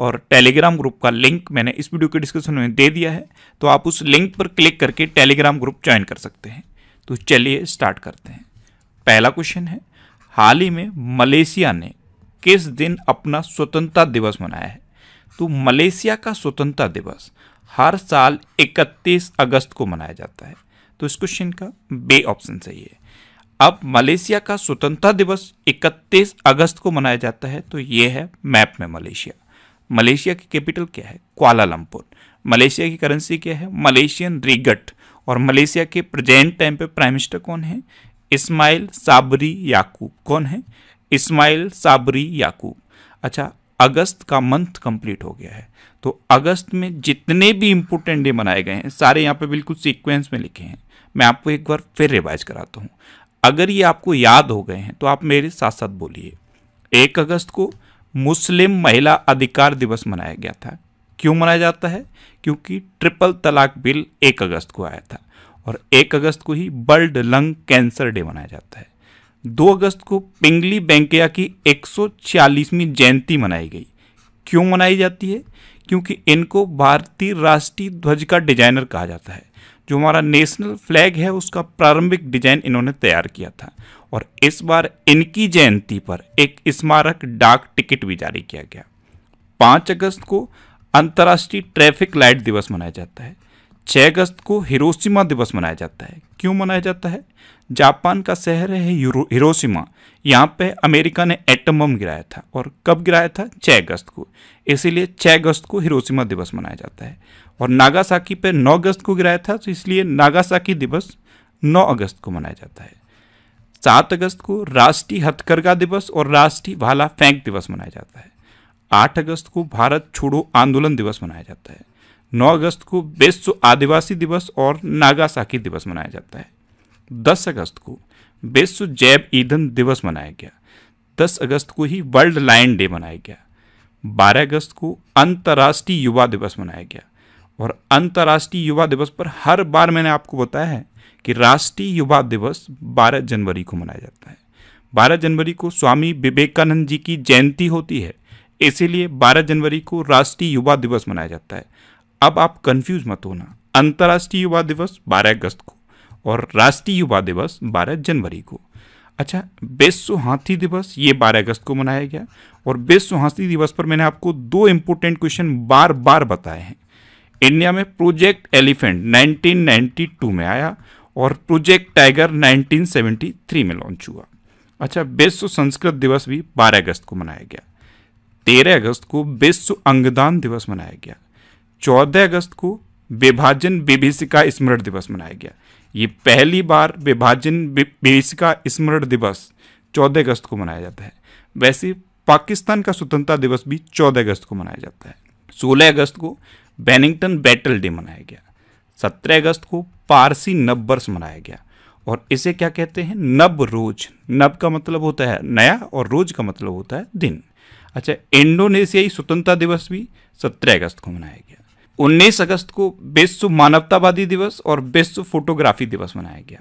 और Telegram group का link मैंने इस वीडियो के डिस्क्रिप्शन में दे दिया है तो आप उस लिंक पर क्लिक करके टेलीग्राम ग्रुप ज्वाइन कर सकते हैं तो चलिए स्टार्ट करते हैं पहला क्वेश्चन है हाल ही में मलेशिया ने किस दिन अपना स्वतंत्रता दिवस मनाया है तो मलेशिया का स्वतंत्रता दिवस हर साल 31 अगस्त को मनाया जाता है तो इस क्वेश्चन का बे ऑप्शन सही है अब मलेशिया का स्वतंत्रता दिवस 31 अगस्त को मनाया जाता है तो ये है मैप में मलेशिया मलेशिया की कैपिटल क्या है क्वालालंपुर मलेशिया की करेंसी क्या है मलेशियन रिगट और मलेशिया के प्रेजेंट टाइम पे प्राइम मिनिस्टर कौन है इस्माइल साबरी याकूब कौन है इस्माइल साबरी याकूब अच्छा अगस्त का मंथ कंप्लीट हो गया है तो अगस्त में जितने भी इम्पोर्टेंट डे मनाए गए हैं सारे यहाँ पे बिल्कुल सीक्वेंस में लिखे हैं मैं आपको एक बार फिर रिवाइज कराता हूँ अगर ये आपको याद हो गए हैं तो आप मेरे साथ साथ बोलिए एक अगस्त को मुस्लिम महिला अधिकार दिवस मनाया गया था क्यों मनाया जाता है क्योंकि ट्रिपल तलाक बिल एक अगस्त को आया था और एक अगस्त को ही वर्ल्ड लंग कैंसर डे मनाया जाता है दो अगस्त को पिंगली बैंकिया की 140वीं जयंती मनाई गई क्यों मनाई जाती है क्योंकि इनको भारतीय राष्ट्रीय ध्वज का डिजाइनर कहा जाता है जो हमारा नेशनल फ्लैग है उसका प्रारंभिक डिजाइन इन्होंने तैयार किया था और इस बार इनकी जयंती पर एक स्मारक डाक टिकट भी जारी किया गया पाँच अगस्त को अंतर्राष्ट्रीय ट्रैफिक लाइट दिवस मनाया जाता है छः अगस्त को हिरोशिमा दिवस मनाया जाता है क्यों मनाया जाता है जापान का शहर है हिरोशिमा यहाँ पे अमेरिका ने एटम बम गिराया था और कब गिराया था छः अगस्त को इसीलिए छः अगस्त को हिरोशिमा दिवस मनाया जाता है और नागासाकी पे 9 अगस्त को गिराया था तो इसलिए नागासाकी दिवस 9 अगस्त को मनाया जाता है सात अगस्त को राष्ट्रीय हथकरघा दिवस और राष्ट्रीय भाला फेंक दिवस मनाया जाता है आठ अगस्त को भारत छोड़ो आंदोलन दिवस मनाया जाता है नौ अगस्त को विश्व आदिवासी दिवस और नागासाकी दिवस मनाया जाता है दस अगस्त को विश्व जैव ईंधन दिवस मनाया गया दस अगस्त को ही वर्ल्ड लाइन डे मनाया गया बारह अगस्त को अंतर्राष्ट्रीय युवा दिवस मनाया गया और अंतर्राष्ट्रीय युवा दिवस पर हर बार मैंने आपको बताया है कि राष्ट्रीय युवा दिवस 12 जनवरी को मनाया जाता है 12 जनवरी को स्वामी विवेकानंद जी की जयंती होती है इसीलिए 12 जनवरी को राष्ट्रीय युवा दिवस मनाया जाता है अब आप कंफ्यूज मत होना अंतर्राष्ट्रीय युवा दिवस 12 अगस्त को और राष्ट्रीय युवा दिवस 12 जनवरी को अच्छा विश्व हाथी दिवस ये 12 अगस्त को मनाया गया और विश्व हाथी दिवस पर मैंने आपको दो इम्पोर्टेंट क्वेश्चन बार बार बताए हैं इंडिया में प्रोजेक्ट एलिफेंट 1992 में आया और प्रोजेक्ट टाइगर 1973 में लॉन्च हुआ अच्छा विश्व संस्कृत दिवस भी 12 अगस्त को मनाया गया 13 अगस्त को विश्व अंगदान दिवस मनाया गया 14 अगस्त को विभाजन विभीषिका स्मरण दिवस मनाया गया ये पहली बार विभाजन विभीषिका स्मरण दिवस 14 अगस्त को मनाया जाता है वैसे पाकिस्तान का स्वतंत्रता दिवस भी 14 अगस्त को मनाया जाता है 16 अगस्त को बैनिंगटन बैटल डे मनाया गया सत्रह अगस्त को पारसी नब वर्ष मनाया गया और इसे क्या कहते हैं नब रोज नब का मतलब होता है नया और रोज का मतलब होता है दिन अच्छा इंडोनेशियाई स्वतंत्रता दिवस भी सत्रह अगस्त को मनाया गया उन्नीस अगस्त को विश्व मानवतावादी दिवस और विश्व फोटोग्राफी दिवस मनाया गया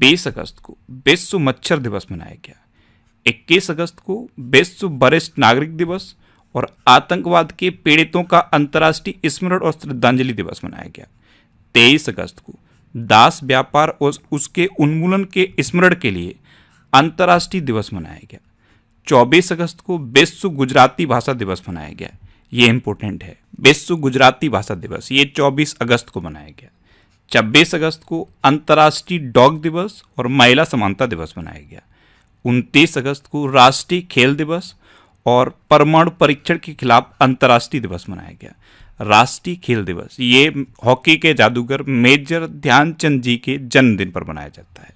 बीस अगस्त को विश्व मच्छर दिवस मनाया गया इक्कीस अगस्त को विश्व वरिष्ठ नागरिक दिवस और आतंकवाद के पीड़ितों का अंतर्राष्ट्रीय स्मरण और श्रद्धांजलि दिवस मनाया गया तेईस अगस्त को दास व्यापार और उसके उन्मूलन के स्मरण के लिए अंतर्राष्ट्रीय दिवस मनाया गया 24 अगस्त को विश्व गुजराती भाषा दिवस मनाया गया ये इम्पोर्टेंट है विश्व गुजराती भाषा दिवस ये 24 अगस्त को मनाया गया 26 अगस्त को अंतर्राष्ट्रीय डॉग दिवस और महिला समानता दिवस मनाया गया 29 अगस्त को राष्ट्रीय खेल दिवस और परमाणु परीक्षण के खिलाफ अंतर्राष्ट्रीय दिवस मनाया गया राष्ट्रीय खेल दिवस ये हॉकी के जादूगर मेजर ध्यानचंद जी के जन्मदिन पर मनाया जाता है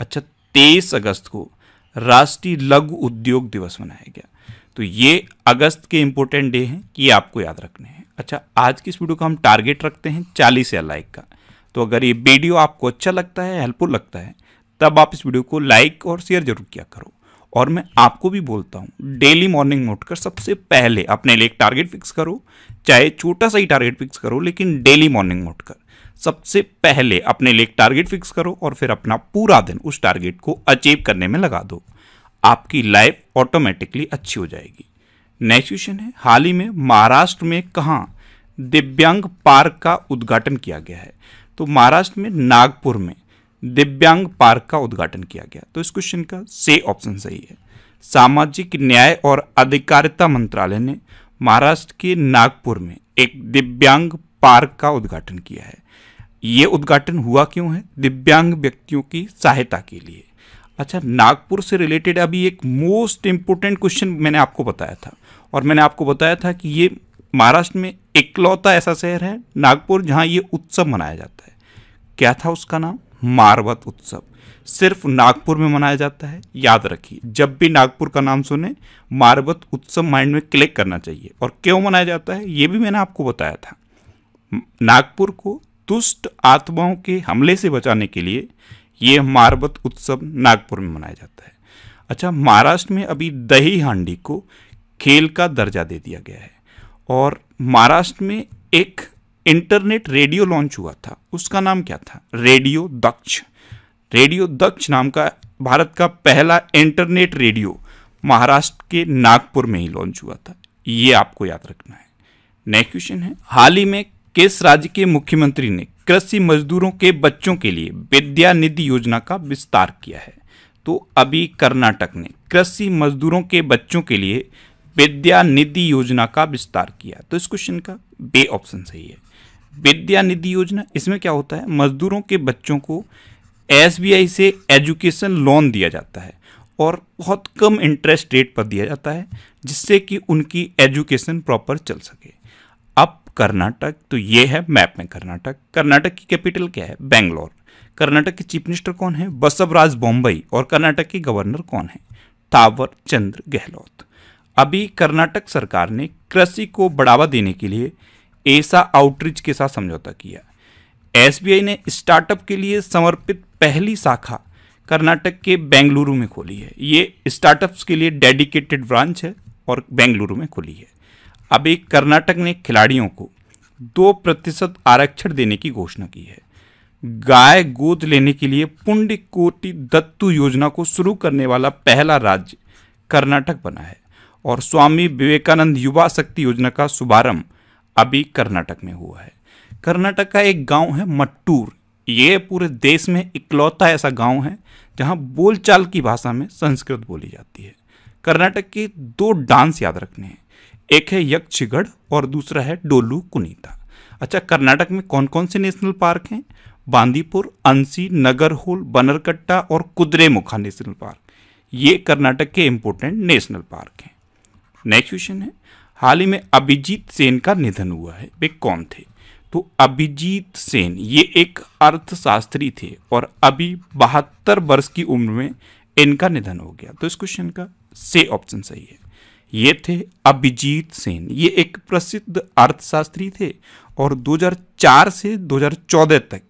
अच्छा तेईस अगस्त को राष्ट्रीय लघु उद्योग दिवस मनाया गया तो ये अगस्त के इम्पोर्टेंट डे हैं कि आपको याद रखने हैं अच्छा आज की इस वीडियो का हम टारगेट रखते हैं चालीस या लाइक का तो अगर ये वीडियो आपको अच्छा लगता है हेल्पफुल लगता है तब आप इस वीडियो को लाइक और शेयर जरूर किया करो और मैं आपको भी बोलता हूँ डेली मॉर्निंग उठकर सबसे पहले अपने लिए एक टारगेट फिक्स करो चाहे छोटा सा ही टारगेट फिक्स करो लेकिन डेली मॉर्निंग उठकर सबसे पहले अपने लिए एक टारगेट फिक्स करो और फिर अपना पूरा दिन उस टारगेट को अचीव करने में लगा दो आपकी लाइफ ऑटोमेटिकली अच्छी हो जाएगी नेक्स्ट क्वेश्चन है हाल ही में महाराष्ट्र में कहाँ दिव्यांग पार्क का उद्घाटन किया गया है तो महाराष्ट्र में नागपुर में दिव्यांग पार्क का उद्घाटन किया गया तो इस क्वेश्चन का से ऑप्शन सही है सामाजिक न्याय और अधिकारिता मंत्रालय ने महाराष्ट्र के नागपुर में एक दिव्यांग पार्क का उद्घाटन किया है ये उद्घाटन हुआ क्यों है दिव्यांग व्यक्तियों की सहायता के लिए अच्छा नागपुर से रिलेटेड अभी एक मोस्ट इम्पोर्टेंट क्वेश्चन मैंने आपको बताया था और मैंने आपको बताया था कि ये महाराष्ट्र में इकलौता ऐसा शहर है नागपुर जहाँ ये उत्सव मनाया जाता है क्या था उसका नाम मारवत उत्सव सिर्फ नागपुर में मनाया जाता है याद रखिए जब भी नागपुर का नाम सुने मारवत उत्सव माइंड में क्लिक करना चाहिए और क्यों मनाया जाता है ये भी मैंने आपको बताया था नागपुर को दुष्ट आत्माओं के हमले से बचाने के लिए ये मारवत उत्सव नागपुर में मनाया जाता है अच्छा महाराष्ट्र में अभी दही हांडी को खेल का दर्जा दे दिया गया है और महाराष्ट्र में एक इंटरनेट रेडियो लॉन्च हुआ था उसका नाम क्या था रेडियो दक्ष रेडियो दक्ष नाम का भारत का पहला इंटरनेट रेडियो महाराष्ट्र के नागपुर में ही लॉन्च हुआ था ये आपको याद रखना है नेक्स्ट क्वेश्चन है हाल ही में किस राज्य के मुख्यमंत्री ने कृषि मजदूरों के बच्चों के लिए विद्या निधि योजना का विस्तार किया है तो अभी कर्नाटक ने कृषि मजदूरों के बच्चों के लिए विद्या निधि योजना का विस्तार किया तो इस क्वेश्चन का बे ऑप्शन सही है विद्या निधि योजना इसमें क्या होता है मजदूरों के बच्चों को एस से एजुकेशन लोन दिया जाता है और बहुत कम इंटरेस्ट रेट पर दिया जाता है जिससे कि उनकी एजुकेशन प्रॉपर चल सके अब कर्नाटक तो ये है मैप में कर्नाटक कर्नाटक की कैपिटल क्या है बेंगलोर कर्नाटक के चीफ मिनिस्टर कौन है बसवराज बॉम्बई और कर्नाटक के गवर्नर कौन है थावर चंद्र गहलोत अभी कर्नाटक सरकार ने कृषि को बढ़ावा देने के लिए एसा आउटरीच के साथ समझौता किया एसबीआई ने स्टार्टअप के लिए समर्पित पहली शाखा कर्नाटक के बेंगलुरु में खोली है ये स्टार्टअप्स के लिए डेडिकेटेड ब्रांच है और बेंगलुरु में खोली है अब एक कर्नाटक ने खिलाड़ियों को दो प्रतिशत आरक्षण देने की घोषणा की है गाय गोद लेने के लिए पुण्य कोटि दत्तू योजना को शुरू करने वाला पहला राज्य कर्नाटक बना है और स्वामी विवेकानंद युवा शक्ति योजना का शुभारंभ अभी कर्नाटक में हुआ है कर्नाटक का एक गांव है मट्टूर ये पूरे देश में इकलौता ऐसा गांव है जहां बोलचाल की भाषा में संस्कृत बोली जाती है कर्नाटक के दो डांस याद रखने हैं एक है यक्षगढ़ और दूसरा है डोलू कुनीता अच्छा कर्नाटक में कौन कौन से नेशनल पार्क हैं बांदीपुर अंसी नगरहोल बनरकट्टा और मुखा नेशनल पार्क ये कर्नाटक के इम्पोर्टेंट नेशनल पार्क हैं नेक्स्ट क्वेश्चन है हाल ही में अभिजीत सेन का निधन हुआ है वे कौन थे तो अभिजीत सेन ये एक अर्थशास्त्री थे और अभी बहत्तर वर्ष की उम्र में इनका निधन हो गया तो इस क्वेश्चन का से ऑप्शन सही है ये थे अभिजीत सेन ये एक प्रसिद्ध अर्थशास्त्री थे और 2004 से 2014 तक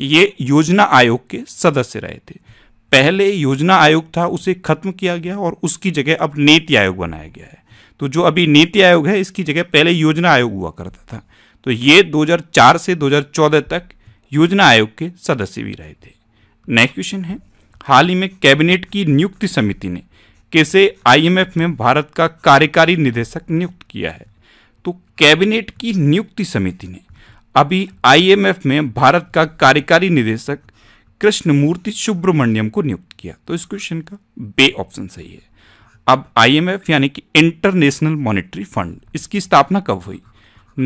ये योजना आयोग के सदस्य रहे थे पहले योजना आयोग था उसे खत्म किया गया और उसकी जगह अब नीति आयोग बनाया गया है तो जो अभी नीति आयोग है इसकी जगह पहले योजना आयोग हुआ करता था तो ये 2004 से 2014 तक योजना आयोग के सदस्य भी रहे थे नेक्स्ट क्वेश्चन है हाल ही में कैबिनेट की नियुक्ति समिति ने कैसे आईएमएफ में भारत का कार्यकारी निदेशक नियुक्त किया है तो कैबिनेट की नियुक्ति समिति ने अभी आईएमएफ में भारत का कार्यकारी निदेशक कृष्णमूर्ति सुब्रमण्यम को नियुक्त किया तो इस क्वेश्चन का बे ऑप्शन सही है अब आईएमएफ यानी कि इंटरनेशनल मॉनेटरी फंड इसकी स्थापना कब हुई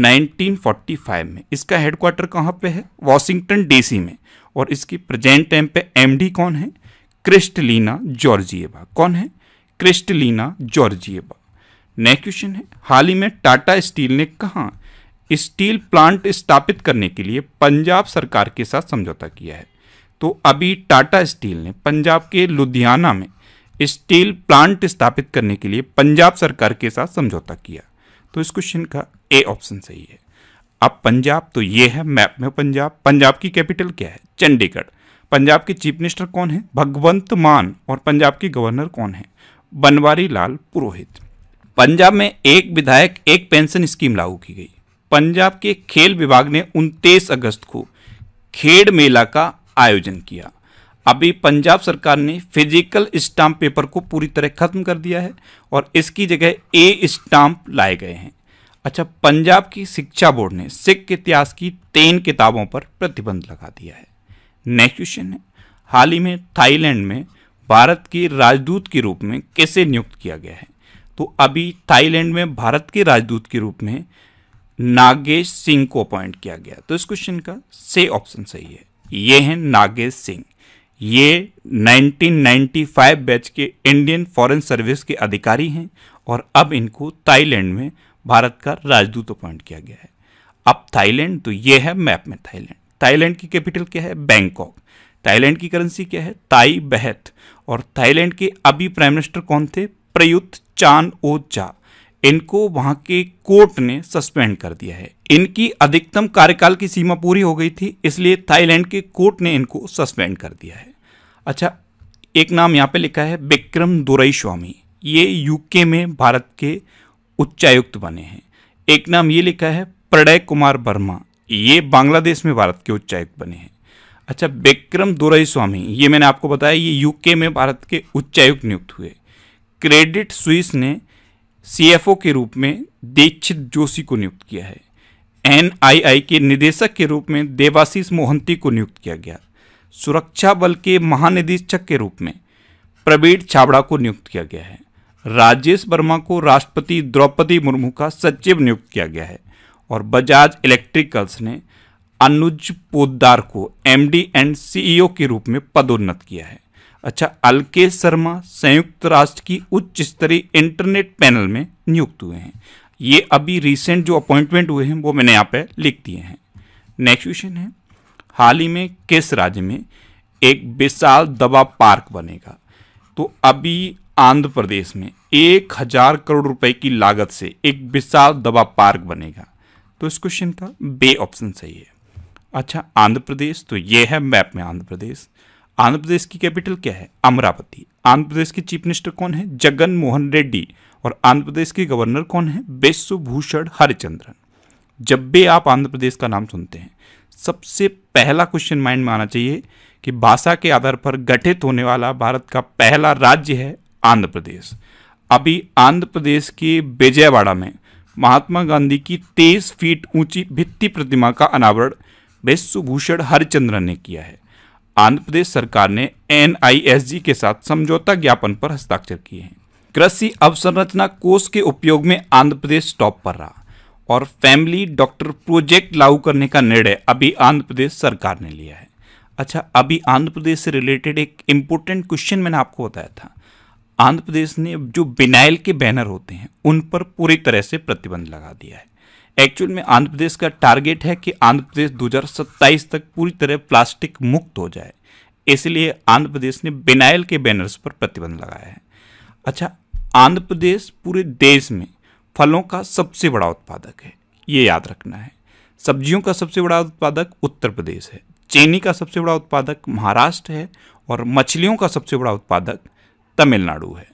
1945 में इसका हेडक्वार्टर कहाँ पे है वॉशिंगटन डीसी में और इसकी प्रेजेंट टाइम पे एमडी कौन है क्रिस्टलीना जॉर्जिएवा कौन है क्रिस्टलीना जॉर्जिएवा नेक्स्ट क्वेश्चन है हाल ही में टाटा स्टील ने कहा स्टील प्लांट स्थापित करने के लिए पंजाब सरकार के साथ समझौता किया है तो अभी टाटा स्टील ने पंजाब के लुधियाना में स्टील प्लांट स्थापित करने के लिए पंजाब सरकार के साथ समझौता किया तो इस क्वेश्चन का ए ऑप्शन सही है अब पंजाब तो ये है मैप में पंजाब पंजाब की कैपिटल क्या है चंडीगढ़ पंजाब के चीफ मिनिस्टर कौन है भगवंत मान और पंजाब के गवर्नर कौन है बनवारी लाल पुरोहित पंजाब में एक विधायक एक पेंशन स्कीम लागू की गई पंजाब के खेल विभाग ने उनतीस अगस्त को खेड मेला का आयोजन किया अभी पंजाब सरकार ने फिजिकल स्टाम्प पेपर को पूरी तरह ख़त्म कर दिया है और इसकी जगह ए स्टाम्प लाए गए हैं अच्छा पंजाब की शिक्षा बोर्ड ने सिख इतिहास की तीन किताबों पर प्रतिबंध लगा दिया है नेक्स्ट क्वेश्चन है हाल ही में थाईलैंड में भारत की राजदूत के रूप में कैसे नियुक्त किया गया है तो अभी थाईलैंड में भारत के राजदूत के रूप में नागेश सिंह को अपॉइंट किया गया तो इस क्वेश्चन का से ऑप्शन सही है ये हैं नागेश सिंह ये 1995 बैच के इंडियन फॉरेन सर्विस के अधिकारी हैं और अब इनको थाईलैंड में भारत का राजदूत अपॉइंट किया गया है अब थाईलैंड तो ये है मैप में थाईलैंड थाईलैंड की कैपिटल क्या है बैंकॉक थाईलैंड की करेंसी क्या है ताई बहत और थाईलैंड के अभी प्राइम मिनिस्टर कौन थे प्रयुत चान ओ चा इनको वहां के कोर्ट ने सस्पेंड कर दिया है इनकी अधिकतम कार्यकाल की सीमा पूरी हो गई थी इसलिए थाईलैंड के कोर्ट ने इनको सस्पेंड कर दिया है अच्छा एक नाम यहाँ पे लिखा है विक्रम दुरई स्वामी ये यूके में भारत के उच्चायुक्त बने हैं एक नाम ये लिखा है प्रणय कुमार वर्मा ये बांग्लादेश में भारत के उच्चायुक्त बने हैं अच्छा विक्रम दुरई स्वामी ये मैंने आपको बताया ये यूके में भारत के उच्चायुक्त नियुक्त हुए क्रेडिट स्विस ने सीएफओ के रूप में दीक्षित जोशी को नियुक्त किया है एनआईआई के निदेशक के रूप में देवाशीष मोहंती को नियुक्त किया गया सुरक्षा बल के महानिदेशक के रूप में प्रवीण छाबड़ा को नियुक्त किया गया है राजेश वर्मा को राष्ट्रपति द्रौपदी मुर्मू का सचिव नियुक्त किया गया है और बजाज इलेक्ट्रिकल्स ने अनुज पोदार को एमडी एंड सीईओ के रूप में पदोन्नत किया है अच्छा अलकेश शर्मा संयुक्त राष्ट्र की उच्च स्तरीय इंटरनेट पैनल में नियुक्त हुए हैं ये अभी रिसेंट जो अपॉइंटमेंट हुए हैं वो मैंने यहाँ पे लिख दिए हैं नेक्स्ट क्वेश्चन है हाल ही में किस राज्य में एक विशाल दवा पार्क बनेगा तो अभी आंध्र प्रदेश में एक हजार करोड़ रुपए की लागत से एक विशाल दवा पार्क बनेगा तो इस क्वेश्चन का बे ऑप्शन सही है अच्छा आंध्र प्रदेश तो ये है मैप में आंध्र प्रदेश आंध्र प्रदेश की कैपिटल क्या है अमरावती आंध्र प्रदेश के चीफ मिनिस्टर कौन है जगन मोहन रेड्डी और आंध्र प्रदेश के गवर्नर कौन है विश्वभूषण हरिचंद्रन जब भी आप आंध्र प्रदेश का नाम सुनते हैं सबसे पहला क्वेश्चन माइंड में आना चाहिए कि भाषा के आधार पर गठित होने वाला भारत का पहला राज्य है आंध्र प्रदेश अभी आंध्र प्रदेश के विजयवाड़ा में महात्मा गांधी की तेईस फीट ऊंची भित्ति प्रतिमा का अनावरण विश्वभूषण हरिचंद्रन ने किया है आंध्र प्रदेश सरकार ने एन के साथ समझौता ज्ञापन पर हस्ताक्षर किए हैं कृषि अवसंरचना कोष के उपयोग में आंध्र प्रदेश टॉप पर रहा और फैमिली डॉक्टर प्रोजेक्ट लागू करने का निर्णय अभी आंध्र प्रदेश सरकार ने लिया है अच्छा अभी आंध्र प्रदेश से रिलेटेड एक इम्पोर्टेंट क्वेश्चन मैंने आपको बताया था आंध्र प्रदेश ने जो बिनाइल के बैनर होते हैं उन पर पूरी तरह से प्रतिबंध लगा दिया है एक्चुअल में आंध्र प्रदेश का टारगेट है कि आंध्र प्रदेश दो तक पूरी तरह प्लास्टिक मुक्त हो जाए इसलिए आंध्र प्रदेश ने बेनाइल के बैनर्स पर प्रतिबंध लगाया है अच्छा आंध्र प्रदेश पूरे देश में फलों का सबसे बड़ा उत्पादक है ये याद रखना है सब्जियों का सबसे बड़ा उत्पादक उत्तर प्रदेश है चीनी का सबसे बड़ा उत्पादक महाराष्ट्र है और मछलियों का सबसे बड़ा उत्पादक तमिलनाडु है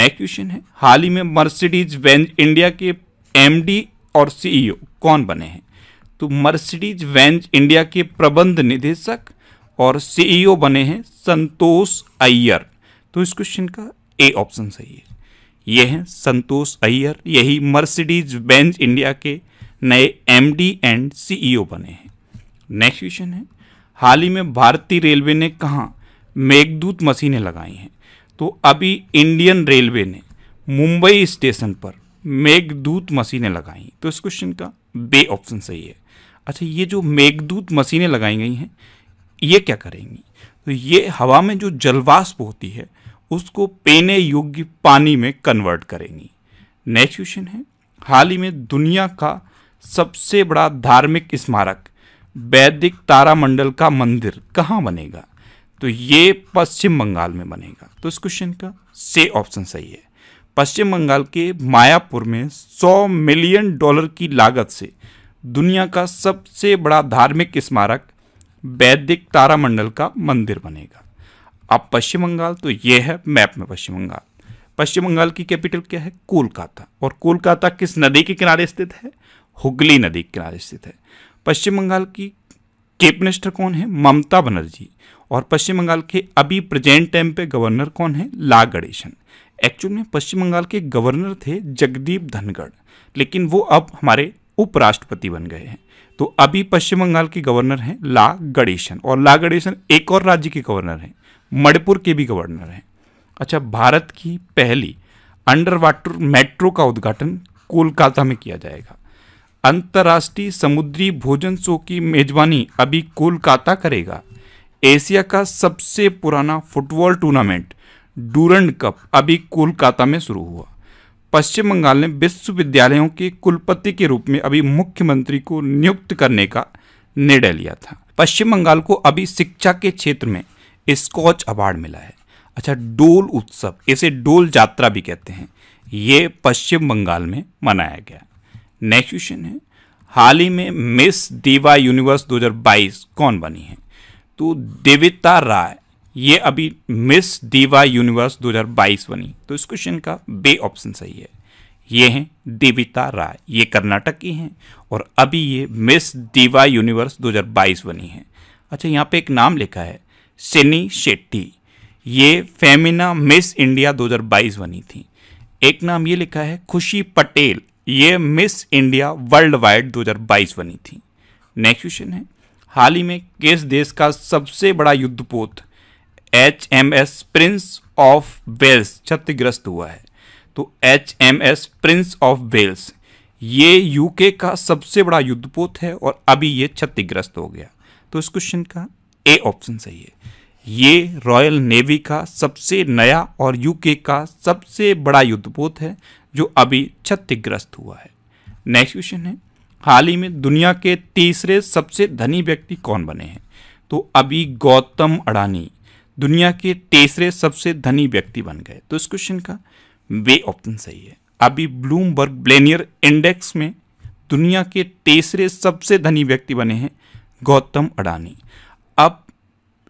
नेक्स्ट क्वेश्चन है हाल ही में मर्सिडीज इंडिया के एमडी और सीईओ e कौन बने हैं तो मर्सिडीज वेंज इंडिया के प्रबंध निदेशक और सीईओ e बने हैं संतोष अय्यर तो इस क्वेश्चन का ए ऑप्शन सही है यह हैं संतोष अय्यर यही मर्सिडीज बेंज इंडिया के नए एमडी एंड सीईओ बने हैं नेक्स्ट क्वेश्चन है हाल ही में भारतीय रेलवे ने कहा मेघदूत मशीनें लगाई हैं तो अभी इंडियन रेलवे ने मुंबई स्टेशन पर मेघदूत मशीनें लगाई तो इस क्वेश्चन का बे ऑप्शन सही है अच्छा ये जो मेघदूत मशीनें लगाई गई हैं ये क्या करेंगी तो ये हवा में जो जलवाष्प होती है उसको पीने योग्य पानी में कन्वर्ट करेंगी नेक्स्ट क्वेश्चन है हाल ही में दुनिया का सबसे बड़ा धार्मिक स्मारक वैदिक तारामंडल का मंदिर कहाँ बनेगा तो ये पश्चिम बंगाल में बनेगा तो इस क्वेश्चन का से ऑप्शन सही है पश्चिम बंगाल के मायापुर में 100 मिलियन डॉलर की लागत से दुनिया का सबसे बड़ा धार्मिक स्मारक वैदिक तारामंडल का मंदिर बनेगा अब पश्चिम बंगाल तो ये है मैप में पश्चिम बंगाल पश्चिम बंगाल की कैपिटल क्या है कोलकाता और कोलकाता किस नदी के किनारे स्थित है हुगली नदी के किनारे स्थित है पश्चिम बंगाल की चीफ मिनिस्टर कौन है ममता बनर्जी और पश्चिम बंगाल के अभी प्रेजेंट टाइम पे गवर्नर कौन है ला गणेशन एक्चुअल में पश्चिम बंगाल के गवर्नर थे जगदीप धनगढ़ लेकिन वो अब हमारे उपराष्ट्रपति बन गए हैं तो अभी पश्चिम बंगाल के गवर्नर हैं ला गणेशन और ला गणेशन एक और राज्य के गवर्नर हैं मणिपुर के भी गवर्नर हैं अच्छा भारत की पहली अंडर वाटर मेट्रो का उद्घाटन कोलकाता में किया जाएगा अंतर्राष्ट्रीय समुद्री भोजन शो की मेजबानी अभी कोलकाता करेगा एशिया का सबसे पुराना फुटबॉल टूर्नामेंट डूरंड कप अभी कोलकाता में शुरू हुआ पश्चिम बंगाल ने विश्वविद्यालयों के कुलपति के रूप में अभी मुख्यमंत्री को नियुक्त करने का निर्णय लिया था पश्चिम बंगाल को अभी शिक्षा के क्षेत्र में स्कॉच अवार्ड मिला है अच्छा डोल उत्सव इसे डोल यात्रा भी कहते हैं ये पश्चिम बंगाल में मनाया गया नेक्स्ट क्वेश्चन है हाल ही में मिस दीवा यूनिवर्स 2022 कौन बनी है तो देविता राय ये अभी मिस दीवा यूनिवर्स 2022 बनी तो इस क्वेश्चन का बे ऑप्शन सही है ये हैं देविता राय ये कर्नाटक की हैं और अभी ये मिस दीवा यूनिवर्स 2022 बनी है अच्छा यहाँ पे एक नाम लिखा है सिनी शेट्टी ये फेमिना मिस इंडिया 2022 बनी थी एक नाम ये लिखा है खुशी पटेल ये मिस इंडिया वर्ल्ड वाइड दो बनी थी नेक्स्ट क्वेश्चन है हाल ही में किस देश का सबसे बड़ा युद्धपोत H M S Prince of Wales क्षतिग्रस्त हुआ है तो H M S Prince of Wales ये यूके का सबसे बड़ा युद्धपोत है और अभी ये क्षतिग्रस्त हो गया तो इस क्वेश्चन का ए ऑप्शन सही है ये रॉयल नेवी का सबसे नया और यूके का सबसे बड़ा युद्धपोत है जो अभी क्षतिग्रस्त हुआ है नेक्स्ट क्वेश्चन है हाल ही में दुनिया के तीसरे सबसे धनी व्यक्ति कौन बने हैं तो अभी गौतम अडानी दुनिया के तीसरे सबसे धनी व्यक्ति बन गए तो इस क्वेश्चन का वे ऑप्शन सही है अभी ब्लूमबर्ग ब्लेनियर इंडेक्स में दुनिया के तीसरे सबसे धनी व्यक्ति बने हैं गौतम अडानी अब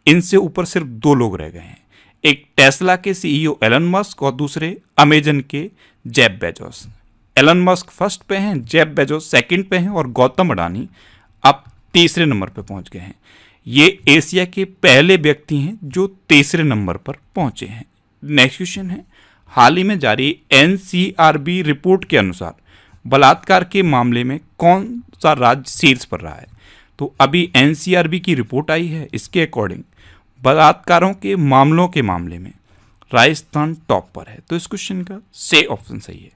इनसे ऊपर सिर्फ दो लोग रह गए हैं एक टेस्ला के सीईओ एलन मस्क और दूसरे अमेजन के Jeff Bezos Elon Musk first पे हैं जैब बेजोस सेकंड पे हैं और गौतम अडानी अब तीसरे नंबर पे पहुंच गए हैं ये एशिया के पहले व्यक्ति हैं जो तीसरे नंबर पर पहुंचे हैं नेक्स्ट क्वेश्चन है हाल ही में जारी एन रिपोर्ट के अनुसार बलात्कार के मामले में कौन सा राज्य शीर्ष पर रहा है तो अभी एन की रिपोर्ट आई है इसके अकॉर्डिंग बलात्कारों के मामलों के मामले में राजस्थान टॉप पर है तो इस क्वेश्चन का से ऑप्शन सही है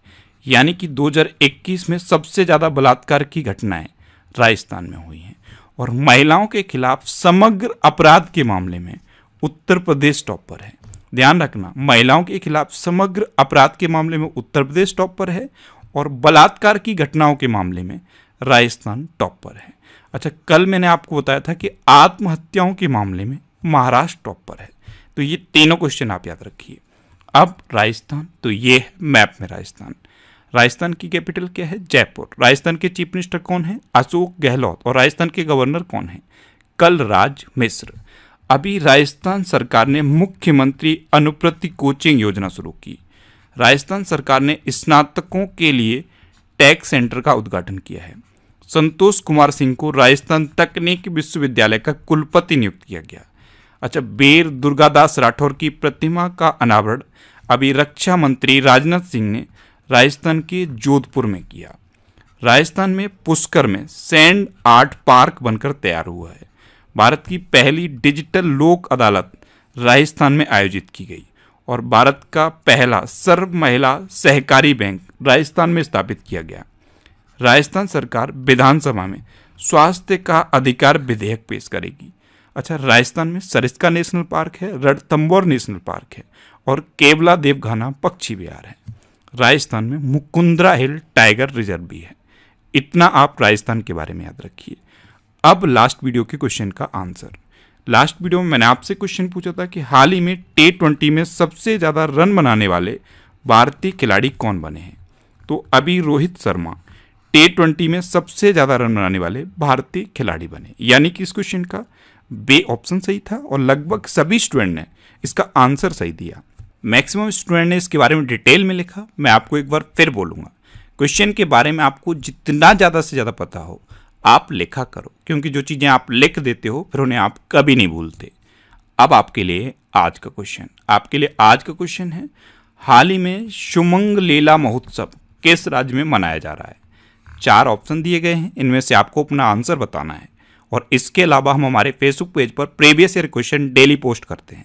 यानी कि 2021 में सबसे ज़्यादा बलात्कार की घटनाएं राजस्थान में हुई हैं और महिलाओं के खिलाफ समग्र अपराध के मामले में उत्तर प्रदेश टॉप पर है ध्यान रखना महिलाओं के खिलाफ समग्र अपराध के मामले में उत्तर प्रदेश टॉप पर है और बलात्कार की घटनाओं के मामले में राजस्थान टॉप पर है अच्छा कल मैंने आपको बताया था कि आत्महत्याओं के मामले में महाराष्ट्र टॉप पर है तो ये तीनों क्वेश्चन आप याद रखिए अब राजस्थान तो ये मैप में राजस्थान राजस्थान की कैपिटल क्या है जयपुर राजस्थान के चीफ मिनिस्टर कौन है अशोक गहलोत और राजस्थान के गवर्नर कौन है कलराज मिश्र अभी राजस्थान सरकार ने मुख्यमंत्री अनुप्रति कोचिंग योजना शुरू की राजस्थान सरकार ने स्नातकों के लिए टैग सेंटर का उद्घाटन किया है संतोष कुमार सिंह को राजस्थान तकनीकी विश्वविद्यालय का कुलपति नियुक्त किया गया अच्छा बेर दुर्गादास राठौर की प्रतिमा का अनावरण अभी रक्षा मंत्री राजनाथ सिंह ने राजस्थान के जोधपुर में किया राजस्थान में पुष्कर में सैंड आर्ट पार्क बनकर तैयार हुआ है भारत की पहली डिजिटल लोक अदालत राजस्थान में आयोजित की गई और भारत का पहला सर्व महिला सहकारी बैंक राजस्थान में स्थापित किया गया राजस्थान सरकार विधानसभा में स्वास्थ्य का अधिकार विधेयक पेश करेगी अच्छा राजस्थान में सरिस्का नेशनल पार्क है रणथम्बोर नेशनल पार्क है और केवला देवघाना पक्षी विहार है राजस्थान में मुकुंद्रा हिल टाइगर रिजर्व भी है इतना आप राजस्थान के बारे में याद रखिए अब लास्ट वीडियो के क्वेश्चन का आंसर लास्ट वीडियो में मैंने आपसे क्वेश्चन पूछा था कि हाल ही में टे ट्वेंटी में सबसे ज़्यादा रन बनाने वाले भारतीय खिलाड़ी कौन बने हैं तो अभी रोहित शर्मा टे ट्वेंटी में सबसे ज़्यादा रन बनाने वाले भारतीय खिलाड़ी बने यानी कि इस क्वेश्चन का बे ऑप्शन सही था और लगभग सभी स्टूडेंट ने इसका आंसर सही दिया मैक्सिमम स्टूडेंट ने इसके बारे में डिटेल में लिखा मैं आपको एक बार फिर बोलूँगा क्वेश्चन के बारे में आपको जितना ज़्यादा से ज़्यादा पता हो आप लिखा करो क्योंकि जो चीज़ें आप लिख देते हो फिर उन्हें आप कभी नहीं भूलते अब आपके लिए आज का क्वेश्चन आपके लिए आज का क्वेश्चन है हाल ही में शुमंग लीला महोत्सव किस राज्य में मनाया जा रहा है चार ऑप्शन दिए गए हैं इनमें से आपको अपना आंसर बताना है और इसके अलावा हम हमारे फेसबुक पेज पर previous year question daily post करते हैं